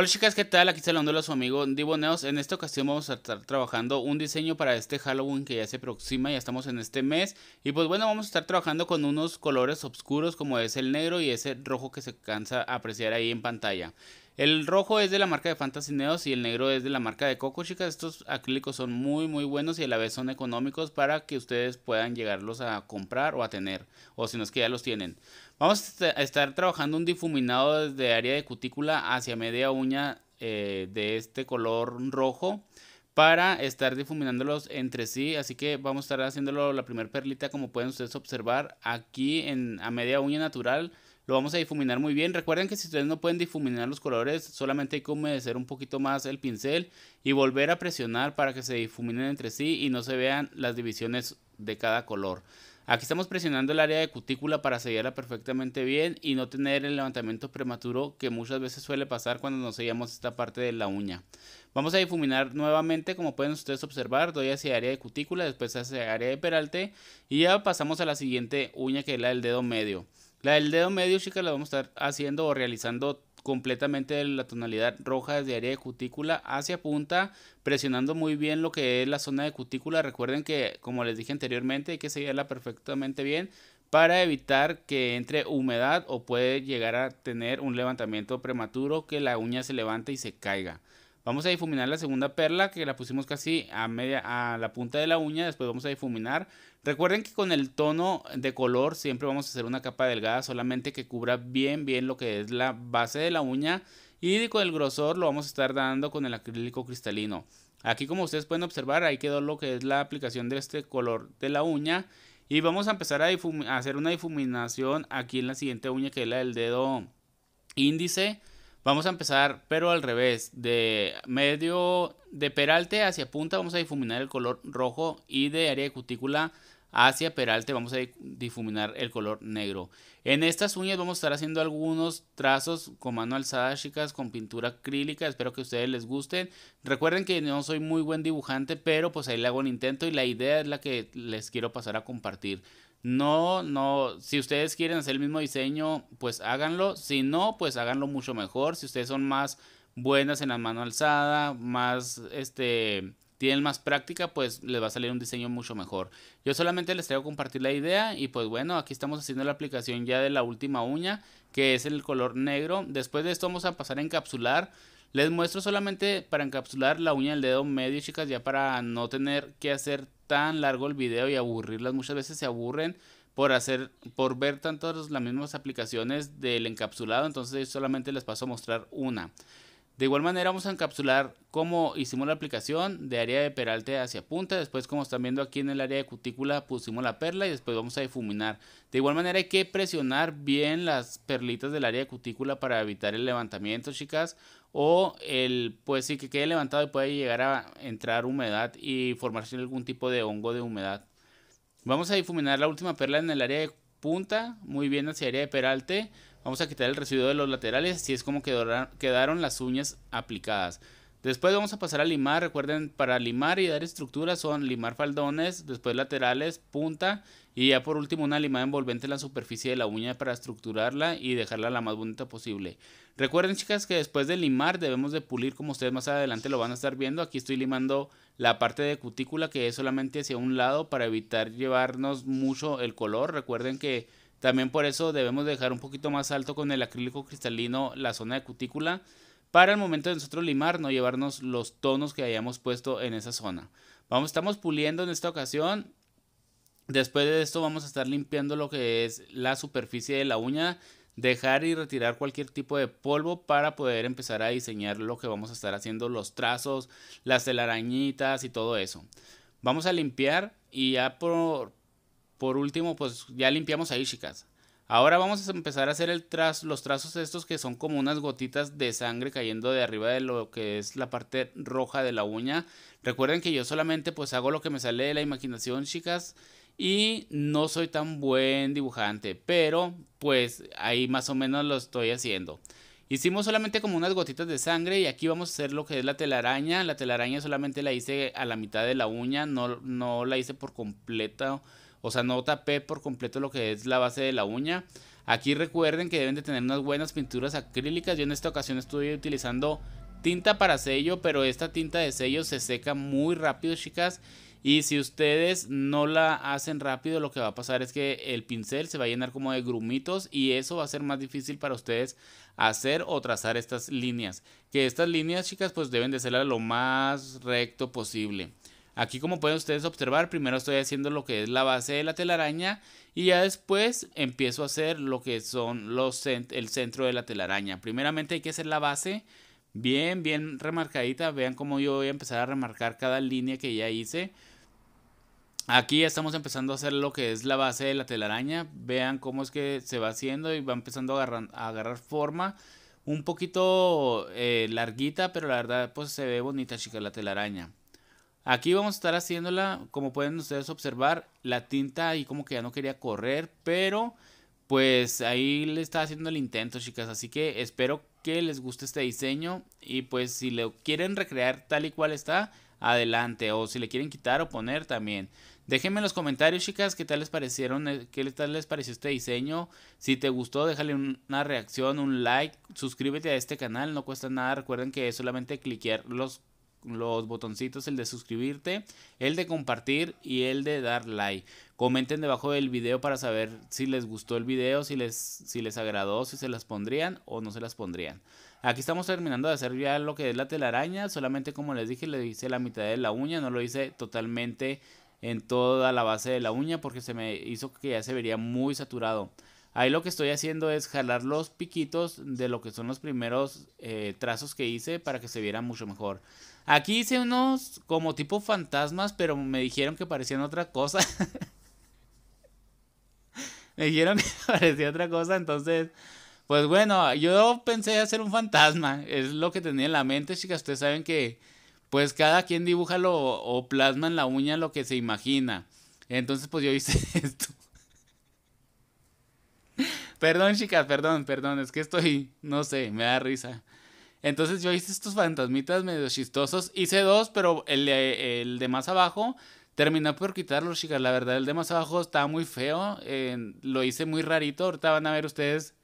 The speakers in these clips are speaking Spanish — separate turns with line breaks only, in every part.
Hola chicas, ¿qué tal? Aquí está hablando su amigo Divo En esta ocasión vamos a estar trabajando un diseño para este Halloween que ya se aproxima, ya estamos en este mes. Y pues bueno, vamos a estar trabajando con unos colores oscuros como es el negro y ese rojo que se cansa a apreciar ahí en pantalla. El rojo es de la marca de Fantasy Neos y el negro es de la marca de Coco, chicas. Estos acrílicos son muy, muy buenos y a la vez son económicos para que ustedes puedan llegarlos a comprar o a tener. O si no es que ya los tienen. Vamos a estar trabajando un difuminado desde área de cutícula hacia media uña eh, de este color rojo para estar difuminándolos entre sí. Así que vamos a estar haciéndolo la primera perlita como pueden ustedes observar aquí en, a media uña natural lo vamos a difuminar muy bien. Recuerden que si ustedes no pueden difuminar los colores, solamente hay que humedecer un poquito más el pincel y volver a presionar para que se difuminen entre sí y no se vean las divisiones de cada color. Aquí estamos presionando el área de cutícula para sellarla perfectamente bien y no tener el levantamiento prematuro que muchas veces suele pasar cuando nos sellamos esta parte de la uña. Vamos a difuminar nuevamente, como pueden ustedes observar, doy hacia área de cutícula, después hacia área de peralte y ya pasamos a la siguiente uña que es la del dedo medio. La del dedo medio, chica, la vamos a estar haciendo o realizando completamente la tonalidad roja desde área de cutícula hacia punta, presionando muy bien lo que es la zona de cutícula. Recuerden que, como les dije anteriormente, hay que sellarla perfectamente bien para evitar que entre humedad o puede llegar a tener un levantamiento prematuro que la uña se levante y se caiga. Vamos a difuminar la segunda perla que la pusimos casi a, media, a la punta de la uña. Después vamos a difuminar. Recuerden que con el tono de color siempre vamos a hacer una capa delgada solamente que cubra bien bien lo que es la base de la uña. Y con el grosor lo vamos a estar dando con el acrílico cristalino. Aquí como ustedes pueden observar ahí quedó lo que es la aplicación de este color de la uña. Y vamos a empezar a, a hacer una difuminación aquí en la siguiente uña que es la del dedo índice Vamos a empezar, pero al revés, de medio de peralte hacia punta vamos a difuminar el color rojo y de área de cutícula hacia Peralte vamos a difuminar el color negro. En estas uñas vamos a estar haciendo algunos trazos con mano alzada, chicas, con pintura acrílica. Espero que a ustedes les gusten. Recuerden que no soy muy buen dibujante, pero pues ahí le hago un intento y la idea es la que les quiero pasar a compartir. No, no, si ustedes quieren hacer el mismo diseño, pues háganlo. Si no, pues háganlo mucho mejor. Si ustedes son más buenas en la mano alzada, más este tienen más práctica, pues les va a salir un diseño mucho mejor. Yo solamente les traigo compartir la idea y pues bueno, aquí estamos haciendo la aplicación ya de la última uña, que es el color negro. Después de esto vamos a pasar a encapsular. Les muestro solamente para encapsular la uña del dedo medio, chicas, ya para no tener que hacer tan largo el video y aburrirlas. Muchas veces se aburren por hacer por ver tantas las mismas aplicaciones del encapsulado, entonces solamente les paso a mostrar una. De igual manera vamos a encapsular cómo hicimos la aplicación de área de peralte hacia punta, después como están viendo aquí en el área de cutícula pusimos la perla y después vamos a difuminar. De igual manera hay que presionar bien las perlitas del área de cutícula para evitar el levantamiento chicas o el pues sí que quede levantado y puede llegar a entrar humedad y formarse algún tipo de hongo de humedad. Vamos a difuminar la última perla en el área de punta, muy bien hacia área de peralte Vamos a quitar el residuo de los laterales, así es como quedaron las uñas aplicadas. Después vamos a pasar a limar, recuerden, para limar y dar estructura son limar faldones, después laterales, punta y ya por último una limada envolvente en la superficie de la uña para estructurarla y dejarla la más bonita posible. Recuerden chicas que después de limar debemos de pulir como ustedes más adelante lo van a estar viendo. Aquí estoy limando la parte de cutícula que es solamente hacia un lado para evitar llevarnos mucho el color. Recuerden que también por eso debemos dejar un poquito más alto con el acrílico cristalino la zona de cutícula para el momento de nosotros limar no llevarnos los tonos que hayamos puesto en esa zona. Vamos, estamos puliendo en esta ocasión. Después de esto vamos a estar limpiando lo que es la superficie de la uña, dejar y retirar cualquier tipo de polvo para poder empezar a diseñar lo que vamos a estar haciendo, los trazos, las telarañitas y todo eso. Vamos a limpiar y ya por, por último, pues ya limpiamos ahí, chicas. Ahora vamos a empezar a hacer el tras, los trazos estos que son como unas gotitas de sangre cayendo de arriba de lo que es la parte roja de la uña. Recuerden que yo solamente pues hago lo que me sale de la imaginación, chicas. Y no soy tan buen dibujante, pero pues ahí más o menos lo estoy haciendo. Hicimos solamente como unas gotitas de sangre y aquí vamos a hacer lo que es la telaraña. La telaraña solamente la hice a la mitad de la uña, no, no la hice por completo o sea, no tapé por completo lo que es la base de la uña. Aquí recuerden que deben de tener unas buenas pinturas acrílicas. Yo en esta ocasión estuve utilizando tinta para sello, pero esta tinta de sello se seca muy rápido, chicas. Y si ustedes no la hacen rápido, lo que va a pasar es que el pincel se va a llenar como de grumitos y eso va a ser más difícil para ustedes hacer o trazar estas líneas. Que estas líneas, chicas, pues deben de ser lo más recto posible. Aquí como pueden ustedes observar, primero estoy haciendo lo que es la base de la telaraña y ya después empiezo a hacer lo que son los el centro de la telaraña. Primeramente hay que hacer la base bien, bien remarcadita. Vean cómo yo voy a empezar a remarcar cada línea que ya hice. Aquí ya estamos empezando a hacer lo que es la base de la telaraña. Vean cómo es que se va haciendo y va empezando a agarrar, a agarrar forma. Un poquito eh, larguita, pero la verdad pues se ve bonita chica la telaraña. Aquí vamos a estar haciéndola, como pueden ustedes observar, la tinta ahí como que ya no quería correr, pero pues ahí le está haciendo el intento, chicas. Así que espero que les guste este diseño y pues si lo quieren recrear tal y cual está, adelante. O si le quieren quitar o poner también. Déjenme en los comentarios, chicas, qué tal les parecieron, eh, qué tal les pareció este diseño. Si te gustó, déjale una reacción, un like, suscríbete a este canal, no cuesta nada. Recuerden que es solamente cliquear los los botoncitos, el de suscribirte, el de compartir y el de dar like. Comenten debajo del video para saber si les gustó el video, si les, si les agradó, si se las pondrían o no se las pondrían. Aquí estamos terminando de hacer ya lo que es la telaraña, solamente como les dije le hice la mitad de la uña, no lo hice totalmente en toda la base de la uña porque se me hizo que ya se vería muy saturado. Ahí lo que estoy haciendo es jalar los piquitos de lo que son los primeros eh, trazos que hice para que se viera mucho mejor. Aquí hice unos como tipo fantasmas, pero me dijeron que parecían otra cosa. me dijeron que parecía otra cosa, entonces, pues bueno, yo pensé hacer un fantasma. Es lo que tenía en la mente, chicas. Ustedes saben que, pues cada quien dibuja lo, o plasma en la uña lo que se imagina. Entonces, pues yo hice esto. perdón, chicas, perdón, perdón. Es que estoy, no sé, me da risa. Entonces yo hice estos fantasmitas medio chistosos. Hice dos, pero el de, más abajo terminó por quitarlos, chicas. La verdad, el de más abajo estaba muy feo. lo hice muy rarito. Ahorita van a ver ustedes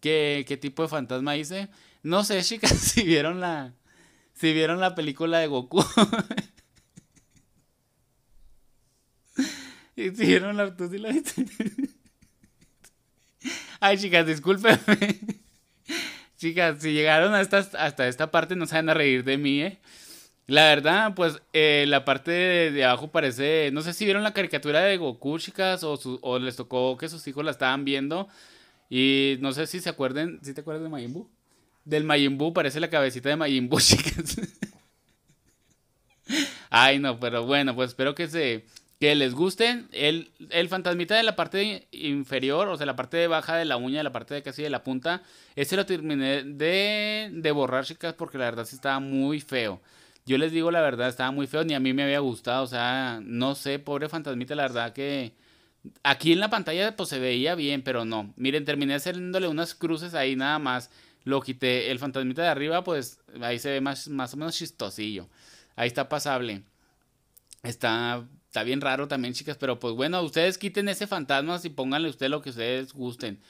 qué, tipo de fantasma hice. No sé, chicas, si vieron la, si vieron la película de Goku. si vieron la... Ay, chicas, discúlpenme. Chicas, si llegaron hasta, hasta esta parte no se van a reír de mí, ¿eh? La verdad, pues eh, la parte de, abajo parece. No sé si vieron la caricatura de Goku, chicas, o, o, les tocó que sus hijos la estaban viendo. Y no sé si se acuerden. ¿Sí te acuerdas de Majin Del Majin parece la cabecita de Mayimbu, chicas. Ay, no, pero bueno, pues espero que se, que les gusten. El, fantasmita de la parte inferior, o sea, la parte baja de la uña, la parte de casi de la punta, ese lo terminé de, de borrar, chicas, porque la verdad sí estaba muy feo. Yo les digo la verdad, estaba muy feo, ni a mí me había gustado, o sea, no sé, pobre fantasmita, la verdad que... Aquí en la pantalla pues se veía bien, pero no. Miren, terminé haciéndole unas cruces ahí nada más. Lo quité. El fantasmita de arriba pues ahí se ve más, más o menos chistosillo. Ahí está pasable. Está está bien raro también, chicas, pero pues bueno, ustedes quiten ese fantasma y pónganle usted lo que ustedes gusten.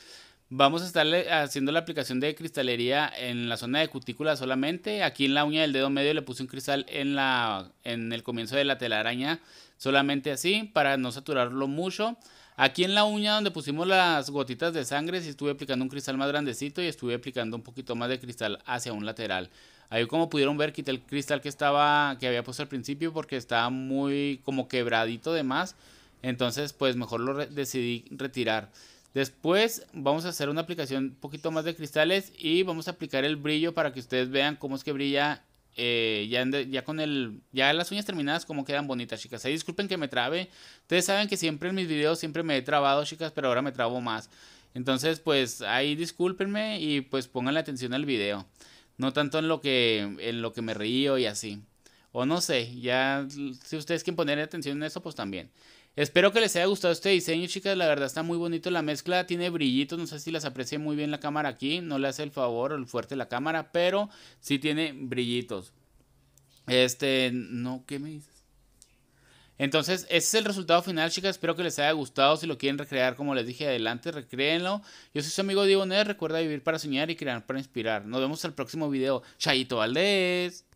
Vamos a estar haciendo la aplicación de cristalería en la zona de cutícula solamente. Aquí en la uña del dedo medio le puse un cristal en, la, en el comienzo de la telaraña, solamente así, para no saturarlo mucho. Aquí en la uña donde pusimos las gotitas de sangre, sí estuve aplicando un cristal más grandecito y estuve aplicando un poquito más de cristal hacia un lateral. Ahí como pudieron ver quité el cristal que estaba que había puesto al principio porque estaba muy como quebradito de más. Entonces pues mejor lo decidí retirar. Después vamos a hacer una aplicación un poquito más de cristales y vamos a aplicar el brillo para que ustedes vean cómo es que brilla eh, ya, ya, con el ya las uñas terminadas como quedan bonitas chicas ahí disculpen que me trabe ustedes saben que siempre en mis videos siempre me he trabado chicas pero ahora me trabo más entonces pues ahí discúlpenme y pues pongan la atención al video no tanto en lo que, en lo que me río y así. O no sé, ya si ustedes quieren poner atención en eso, pues también. Espero que les haya gustado este diseño, chicas. La verdad está muy bonito la mezcla. Tiene brillitos. No sé si las aprecia muy bien la cámara aquí. No le hace el favor o el fuerte la cámara. Pero sí tiene brillitos. Este, no, ¿qué me dice? Entonces, ese es el resultado final, chicas. Espero que les haya gustado. Si lo quieren recrear, como les dije adelante, recréenlo. Yo soy su amigo Diego Ned. Recuerda vivir para soñar y crear para inspirar. Nos vemos al próximo video. Chaito Valdés.